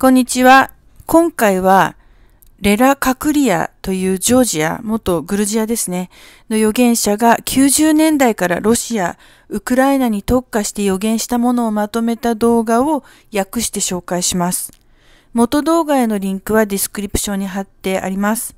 こんにちは。今回は、レラ・カクリアというジョージア、元グルジアですね、の預言者が90年代からロシア、ウクライナに特化して予言したものをまとめた動画を訳して紹介します。元動画へのリンクはディスクリプションに貼ってあります。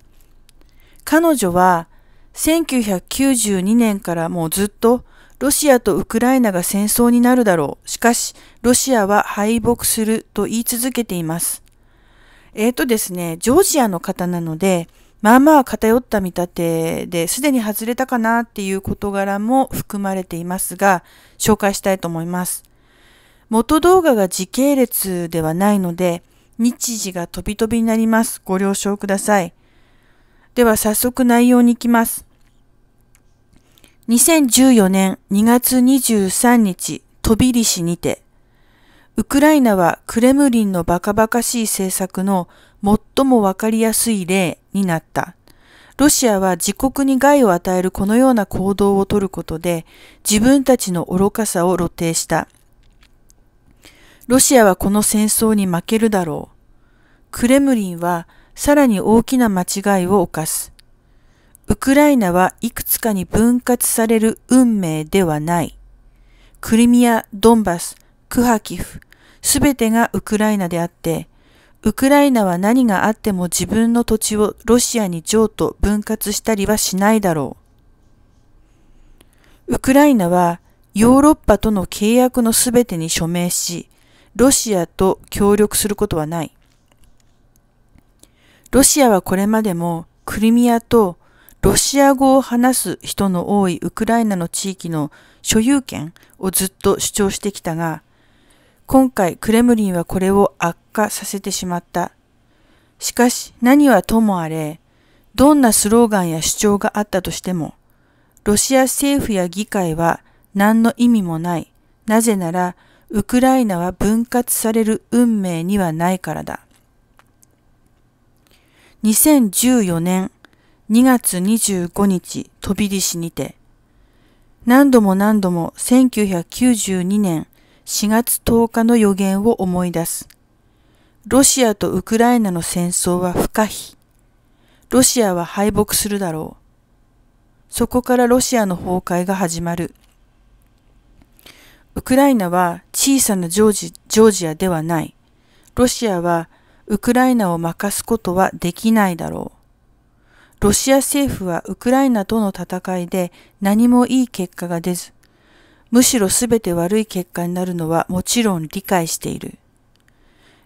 彼女は1992年からもうずっとロシアとウクライナが戦争になるだろう。しかし、ロシアは敗北すると言い続けています。えっ、ー、とですね、ジョージアの方なので、まあまあ偏った見立てで、すでに外れたかなっていう事柄も含まれていますが、紹介したいと思います。元動画が時系列ではないので、日時が飛び飛びになります。ご了承ください。では早速内容に行きます。2014年2月23日、飛びりしにて、ウクライナはクレムリンのバカバカしい政策の最もわかりやすい例になった。ロシアは自国に害を与えるこのような行動をとることで自分たちの愚かさを露呈した。ロシアはこの戦争に負けるだろう。クレムリンはさらに大きな間違いを犯す。ウクライナはいくつかに分割される運命ではない。クリミア、ドンバス、クハキフ、すべてがウクライナであって、ウクライナは何があっても自分の土地をロシアに譲渡分割したりはしないだろう。ウクライナはヨーロッパとの契約のすべてに署名し、ロシアと協力することはない。ロシアはこれまでもクリミアとロシア語を話す人の多いウクライナの地域の所有権をずっと主張してきたが、今回クレムリンはこれを悪化させてしまった。しかし何はともあれ、どんなスローガンや主張があったとしても、ロシア政府や議会は何の意味もない。なぜなら、ウクライナは分割される運命にはないからだ。2014年、2月25日、飛び出しにて、何度も何度も1992年4月10日の予言を思い出す。ロシアとウクライナの戦争は不可避。ロシアは敗北するだろう。そこからロシアの崩壊が始まる。ウクライナは小さなジョージジョージアではない。ロシアはウクライナを任すことはできないだろう。ロシア政府はウクライナとの戦いで何もいい結果が出ず、むしろ全て悪い結果になるのはもちろん理解している。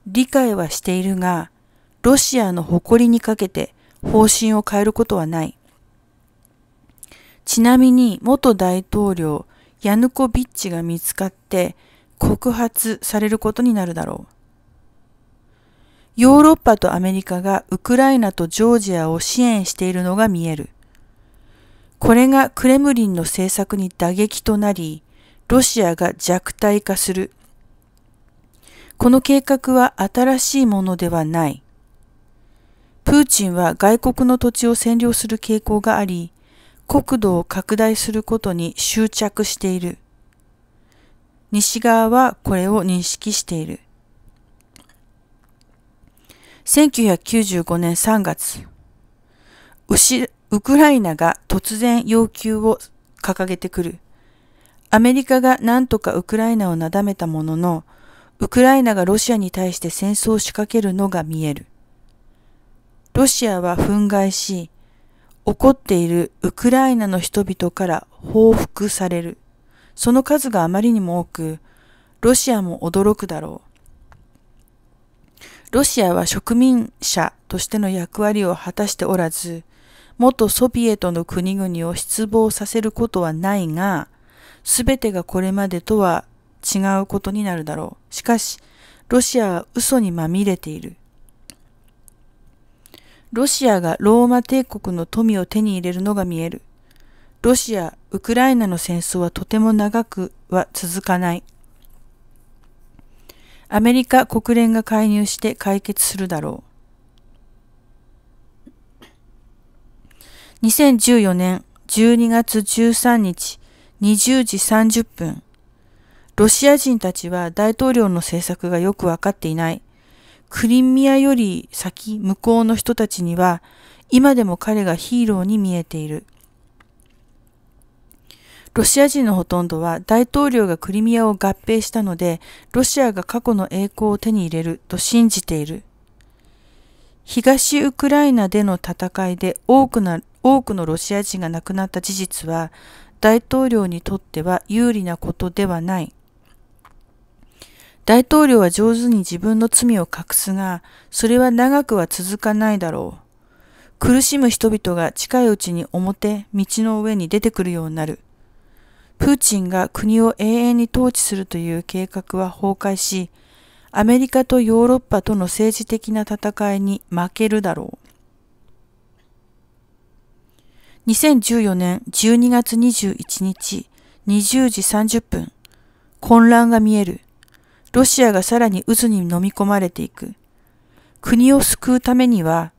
理解はしているが、ロシアの誇りにかけて方針を変えることはない。ちなみに元大統領ヤヌコビッチが見つかって告発されることになるだろう。ヨーロッパとアメリカがウクライナとジョージアを支援しているのが見える。これがクレムリンの政策に打撃となり、ロシアが弱体化する。この計画は新しいものではない。プーチンは外国の土地を占領する傾向があり、国土を拡大することに執着している。西側はこれを認識している。1995年3月、ウクライナが突然要求を掲げてくる。アメリカが何とかウクライナをなだめたものの、ウクライナがロシアに対して戦争を仕掛けるのが見える。ロシアは憤慨し、怒っているウクライナの人々から報復される。その数があまりにも多く、ロシアも驚くだろう。ロシアは植民者としての役割を果たしておらず、元ソビエトの国々を失望させることはないが、すべてがこれまでとは違うことになるだろう。しかし、ロシアは嘘にまみれている。ロシアがローマ帝国の富を手に入れるのが見える。ロシア、ウクライナの戦争はとても長くは続かない。アメリカ国連が介入して解決するだろう2014年12月13日20時30分ロシア人たちは大統領の政策がよくわかっていないクリミアより先向こうの人たちには今でも彼がヒーローに見えているロシア人のほとんどは大統領がクリミアを合併したので、ロシアが過去の栄光を手に入れると信じている。東ウクライナでの戦いで多くな多くのロシア人が亡くなった事実は、大統領にとっては有利なことではない。大統領は上手に自分の罪を隠すが、それは長くは続かないだろう。苦しむ人々が近いうちに表、道の上に出てくるようになる。プーチンが国を永遠に統治するという計画は崩壊し、アメリカとヨーロッパとの政治的な戦いに負けるだろう。2014年12月21日20時30分、混乱が見える。ロシアがさらに渦に飲み込まれていく。国を救うためには、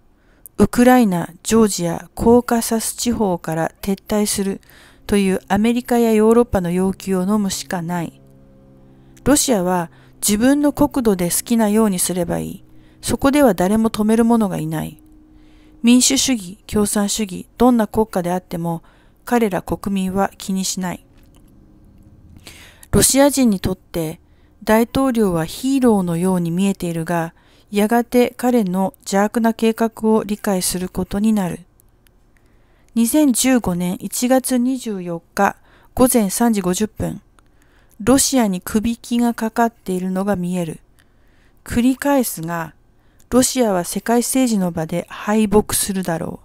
ウクライナ、ジョージア、コーカサス地方から撤退するというアメリカやヨーロッパの要求を飲むしかない。ロシアは自分の国土で好きなようにすればいい。そこでは誰も止める者がいない。民主主義、共産主義、どんな国家であっても彼ら国民は気にしない。ロシア人にとって大統領はヒーローのように見えているが、やがて彼の邪悪な計画を理解することになる。2015年1月24日午前3時50分、ロシアに首引きがかかっているのが見える。繰り返すが、ロシアは世界政治の場で敗北するだろ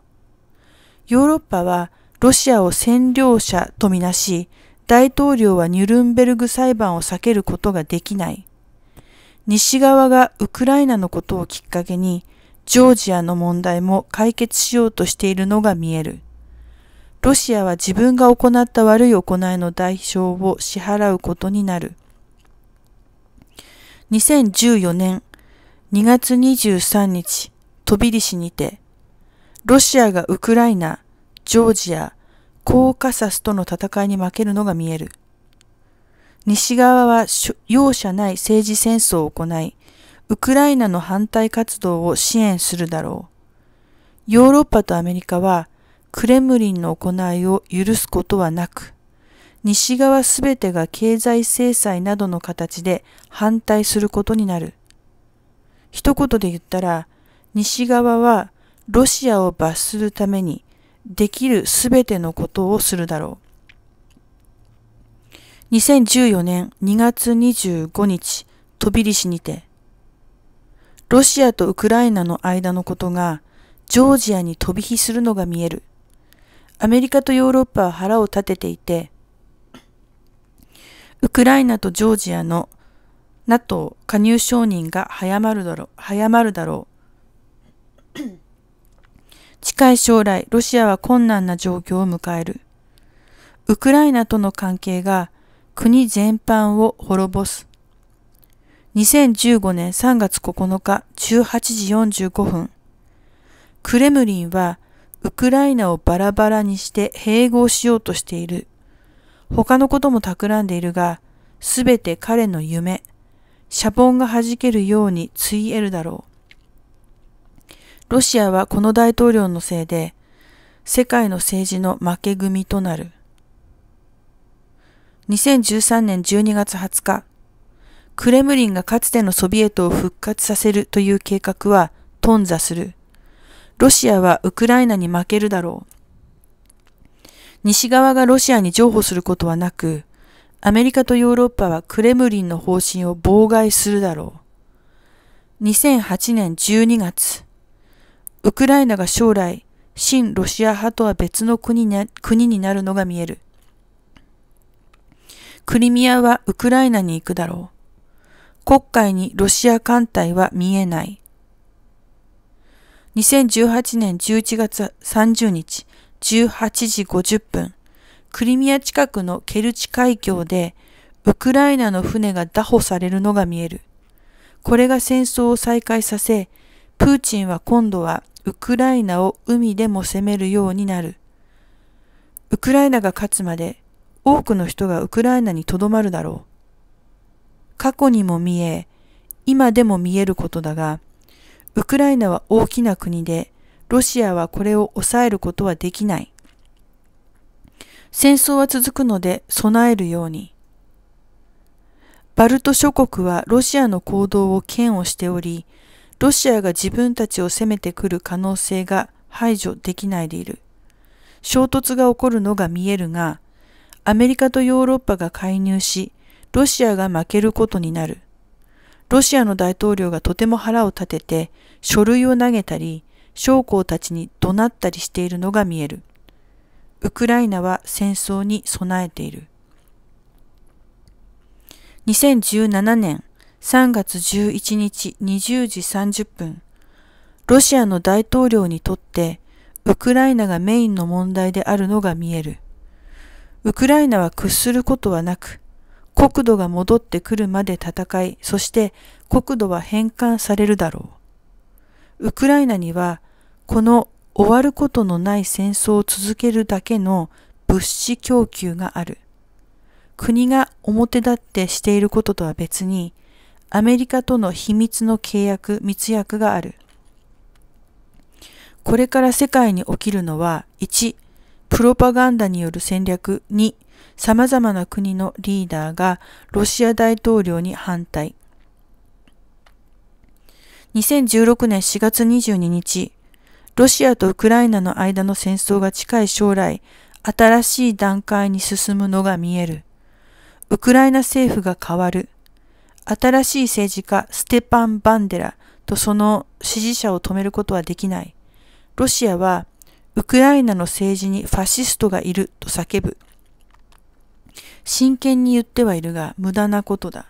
う。ヨーロッパはロシアを占領者とみなし、大統領はニュルンベルグ裁判を避けることができない。西側がウクライナのことをきっかけに、ジョージアの問題も解決しようとしているのが見える。ロシアは自分が行った悪い行いの代償を支払うことになる。2014年2月23日、トビリシにて、ロシアがウクライナ、ジョージア、コーカサスとの戦いに負けるのが見える。西側は容赦ない政治戦争を行い、ウクライナの反対活動を支援するだろう。ヨーロッパとアメリカはクレムリンの行いを許すことはなく、西側すべてが経済制裁などの形で反対することになる。一言で言ったら、西側はロシアを罰するためにできるすべてのことをするだろう。2014年2月25日、トビリシにて、ロシアとウクライナの間のことがジョージアに飛び火するのが見える。アメリカとヨーロッパは腹を立てていて、ウクライナとジョージアの NATO 加入承認が早まるだろう。早まるだろう近い将来、ロシアは困難な状況を迎える。ウクライナとの関係が国全般を滅ぼす。2015年3月9日18時45分、クレムリンはウクライナをバラバラにして併合しようとしている。他のことも企んでいるが、すべて彼の夢、シャボンが弾けるようについえるだろう。ロシアはこの大統領のせいで、世界の政治の負け組となる。2013年12月20日、クレムリンがかつてのソビエトを復活させるという計画は頓挫する。ロシアはウクライナに負けるだろう。西側がロシアに譲歩することはなく、アメリカとヨーロッパはクレムリンの方針を妨害するだろう。2008年12月、ウクライナが将来、新ロシア派とは別の国に国になるのが見える。クリミアはウクライナに行くだろう。黒海にロシア艦隊は見えない。2018年11月30日18時50分、クリミア近くのケルチ海峡で、ウクライナの船が拿捕されるのが見える。これが戦争を再開させ、プーチンは今度はウクライナを海でも攻めるようになる。ウクライナが勝つまで多くの人がウクライナに留まるだろう。過去にも見え、今でも見えることだが、ウクライナは大きな国で、ロシアはこれを抑えることはできない。戦争は続くので備えるように。バルト諸国はロシアの行動を嫌悪しており、ロシアが自分たちを攻めてくる可能性が排除できないでいる。衝突が起こるのが見えるが、アメリカとヨーロッパが介入し、ロシアが負けることになる。ロシアの大統領がとても腹を立てて、書類を投げたり、将校たちに怒鳴ったりしているのが見える。ウクライナは戦争に備えている。2017年3月11日20時30分、ロシアの大統領にとってウクライナがメインの問題であるのが見える。ウクライナは屈することはなく、国土が戻ってくるまで戦い、そして国土は返還されるだろう。ウクライナには、この終わることのない戦争を続けるだけの物資供給がある。国が表立ってしていることとは別に、アメリカとの秘密の契約、密約がある。これから世界に起きるのは、1、プロパガンダによる戦略、2、様々な国のリーダーがロシア大統領に反対。2016年4月22日、ロシアとウクライナの間の戦争が近い将来、新しい段階に進むのが見える。ウクライナ政府が変わる。新しい政治家ステパン・バンデラとその支持者を止めることはできない。ロシアはウクライナの政治にファシストがいると叫ぶ。真剣に言ってはいるが無駄なことだ。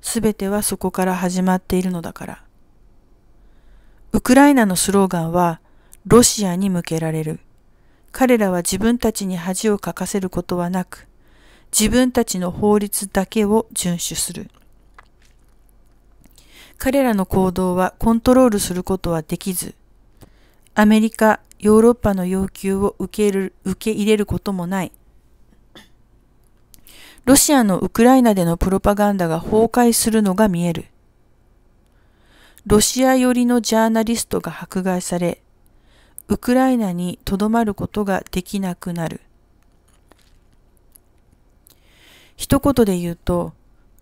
すべてはそこから始まっているのだから。ウクライナのスローガンは、ロシアに向けられる。彼らは自分たちに恥をかかせることはなく、自分たちの法律だけを遵守する。彼らの行動はコントロールすることはできず、アメリカ、ヨーロッパの要求を受ける受け入れることもない。ロシアのウクライナでのプロパガンダが崩壊するのが見える。ロシア寄りのジャーナリストが迫害され、ウクライナにとどまることができなくなる。一言で言うと、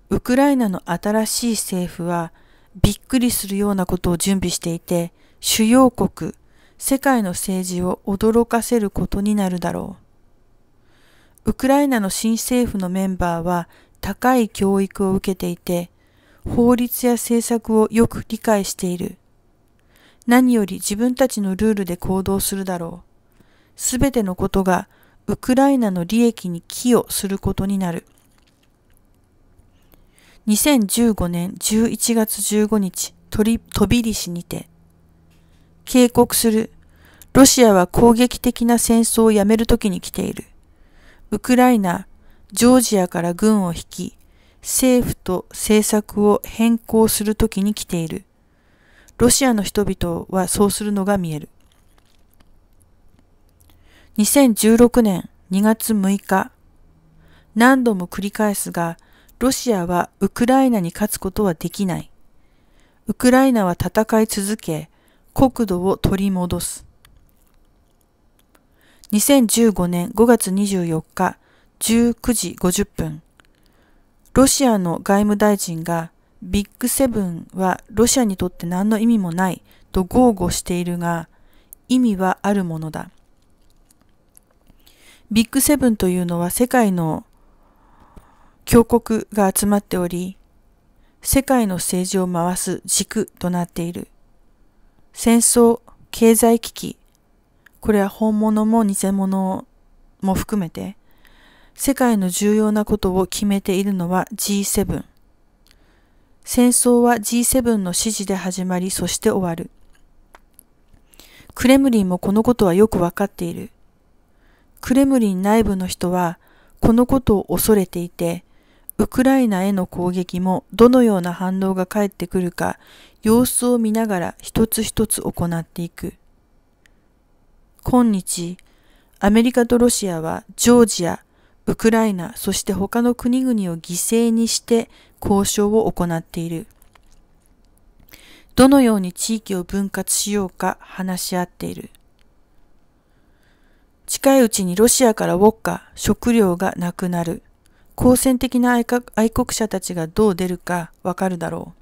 ウクライナの新しい政府はびっくりするようなことを準備していて、主要国、世界の政治を驚かせることになるだろう。ウクライナの新政府のメンバーは高い教育を受けていて、法律や政策をよく理解している。何より自分たちのルールで行動するだろう。すべてのことがウクライナの利益に寄与することになる。2015年11月15日、トリ飛びリシにて、警告する。ロシアは攻撃的な戦争をやめるときに来ている。ウクライナ、ジョージアから軍を引き、政府と政策を変更するときに来ている。ロシアの人々はそうするのが見える。2016年2月6日、何度も繰り返すが、ロシアはウクライナに勝つことはできない。ウクライナは戦い続け、国土を取り戻す。2015年5月24日19時50分、ロシアの外務大臣がビッグセブンはロシアにとって何の意味もないと豪語しているが、意味はあるものだ。ビッグセブンというのは世界の強国が集まっており、世界の政治を回す軸となっている。戦争、経済危機、これは本物も偽物も含めて、世界の重要なことを決めているのは G7。戦争は G7 の指示で始まり、そして終わる。クレムリンもこのことはよくわかっている。クレムリン内部の人は、このことを恐れていて、ウクライナへの攻撃もどのような反応が返ってくるか、様子を見ながら一つ一つ行っていく。今日、アメリカとロシアはジョージア、ウクライナ、そして他の国々を犠牲にして交渉を行っている。どのように地域を分割しようか話し合っている。近いうちにロシアからウォッカ、食料がなくなる。好戦的な愛国者たちがどう出るかわかるだろ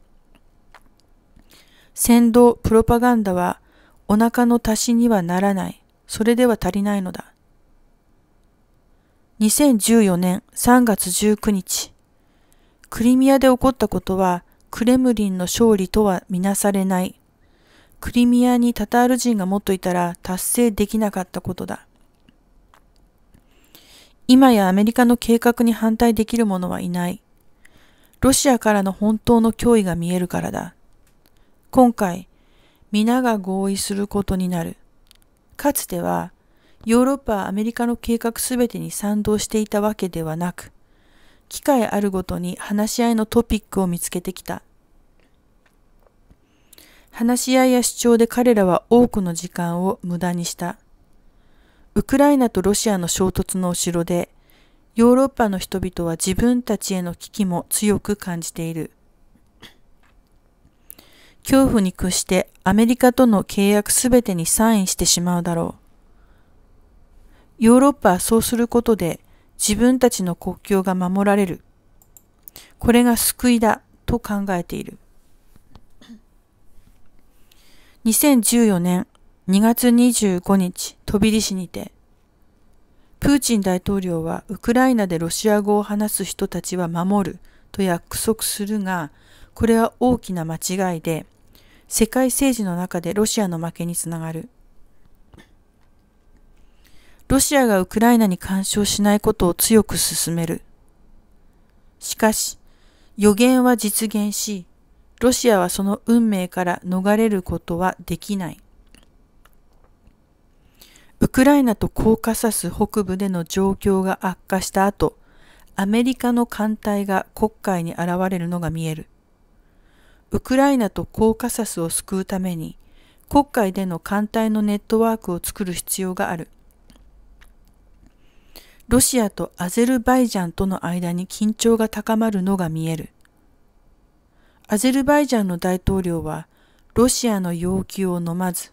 う。先導、プロパガンダはお腹の足しにはならない。それでは足りないのだ。2014年3月19日、クリミアで起こったことはクレムリンの勝利とはみなされない。クリミアにタタール人がもっといたら達成できなかったことだ。今やアメリカの計画に反対できる者はいない。ロシアからの本当の脅威が見えるからだ。今回、皆が合意することになる。かつてはヨーロッパアメリカの計画すべてに賛同していたわけではなく、機会あるごとに話し合いのトピックを見つけてきた。話し合いや主張で彼らは多くの時間を無駄にした。ウクライナとロシアの衝突の後ろで、ヨーロッパの人々は自分たちへの危機も強く感じている。恐怖に屈してアメリカとの契約すべてにサインしてしまうだろう。ヨーロッパはそうすることで自分たちの国境が守られる。これが救いだと考えている。2014年2月25日、飛び出しにて、プーチン大統領はウクライナでロシア語を話す人たちは守ると約束するが、これは大きな間違いで、世界政治の中でロシアの負けにつながる。ロシアがウクライナに干渉しないことを強く進める。しかし、予言は実現し、ロシアはその運命から逃れることはできない。ウクライナとコーカサス北部での状況が悪化した後、アメリカの艦隊が黒海に現れるのが見える。ウクライナとコーカサスを救うために、国会での艦隊のネットワークを作る必要がある。ロシアとアゼルバイジャンとの間に緊張が高まるのが見える。アゼルバイジャンの大統領は、ロシアの要求を飲まず、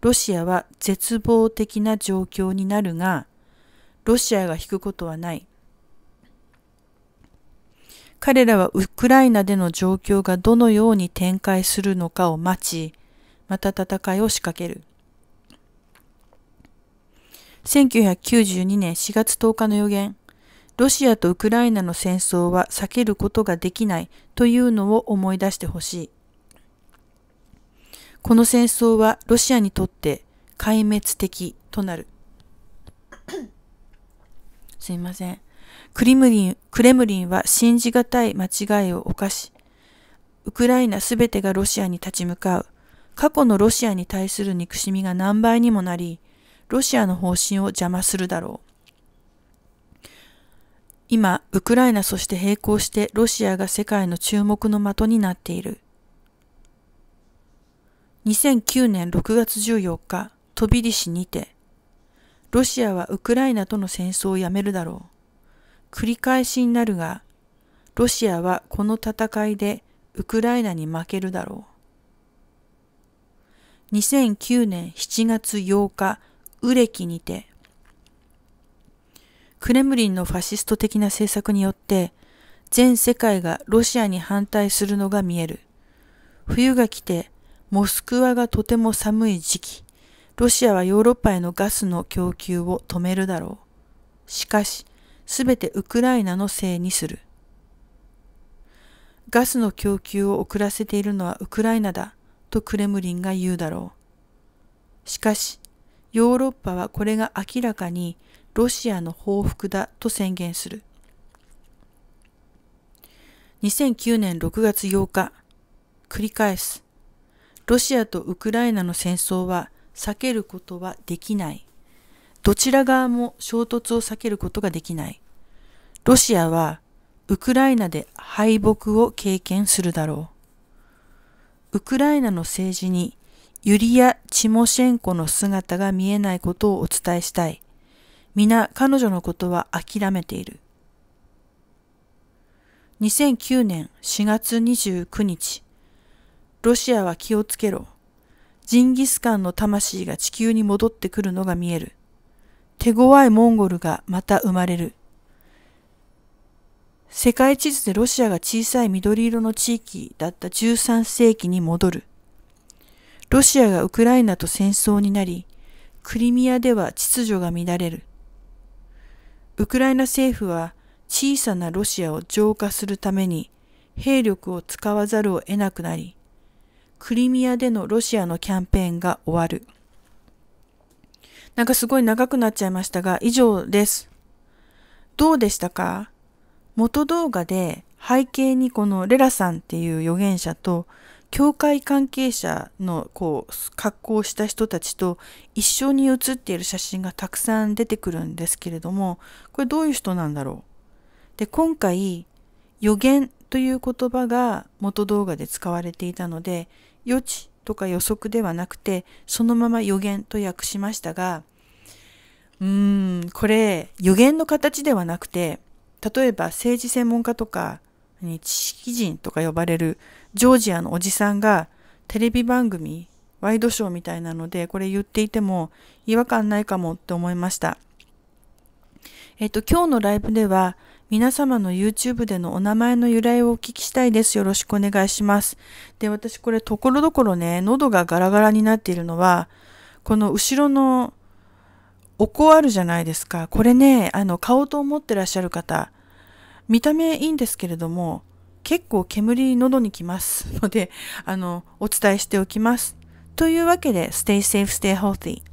ロシアは絶望的な状況になるが、ロシアが引くことはない。彼らはウクライナでの状況がどのように展開するのかを待ち、また戦いを仕掛ける。1992年4月10日の予言、ロシアとウクライナの戦争は避けることができないというのを思い出してほしい。この戦争はロシアにとって壊滅的となる。すいません。クリムリン、クレムリンは信じがたい間違いを犯し、ウクライナすべてがロシアに立ち向かう、過去のロシアに対する憎しみが何倍にもなり、ロシアの方針を邪魔するだろう。今、ウクライナそして並行してロシアが世界の注目の的になっている。2009年6月14日、飛びリしにて、ロシアはウクライナとの戦争をやめるだろう。繰り返しになるが、ロシアはこの戦いでウクライナに負けるだろう。2009年7月8日、ウレキにて、クレムリンのファシスト的な政策によって、全世界がロシアに反対するのが見える。冬が来て、モスクワがとても寒い時期、ロシアはヨーロッパへのガスの供給を止めるだろう。しかし、すべてウクライナのせいにする。ガスの供給を遅らせているのはウクライナだとクレムリンが言うだろう。しかし、ヨーロッパはこれが明らかにロシアの報復だと宣言する。2009年6月8日、繰り返す。ロシアとウクライナの戦争は避けることはできない。どちら側も衝突を避けることができない。ロシアはウクライナで敗北を経験するだろう。ウクライナの政治にユリア・チモシェンコの姿が見えないことをお伝えしたい。皆彼女のことは諦めている。2009年4月29日、ロシアは気をつけろ。ジンギスカンの魂が地球に戻ってくるのが見える。手強いモンゴルがまた生まれる。世界地図でロシアが小さい緑色の地域だった13世紀に戻る。ロシアがウクライナと戦争になり、クリミアでは秩序が乱れる。ウクライナ政府は小さなロシアを浄化するために兵力を使わざるを得なくなり、クリミアでのロシアのキャンペーンが終わる。なんかすごい長くなっちゃいましたが、以上です。どうでしたか元動画で背景にこのレラさんっていう預言者と、教会関係者のこう格好をした人たちと一緒に写っている写真がたくさん出てくるんですけれども、これどういう人なんだろうで、今回、予言という言葉が元動画で使われていたので、予知とか予測ではなくて、そのまま予言と訳しましたが、うーん、これ予言の形ではなくて、例えば政治専門家とか、知識人とか呼ばれるジョージアのおじさんがテレビ番組、ワイドショーみたいなので、これ言っていても違和感ないかもって思いました。えっと、今日のライブでは、皆様の YouTube でのお名前の由来をお聞きしたいです。よろしくお願いします。で、私これところどころね、喉がガラガラになっているのは、この後ろのお香あるじゃないですか。これね、あの、買おうと思ってらっしゃる方、見た目いいんですけれども、結構煙喉にきますので、あの、お伝えしておきます。というわけで、Stay safe, stay healthy.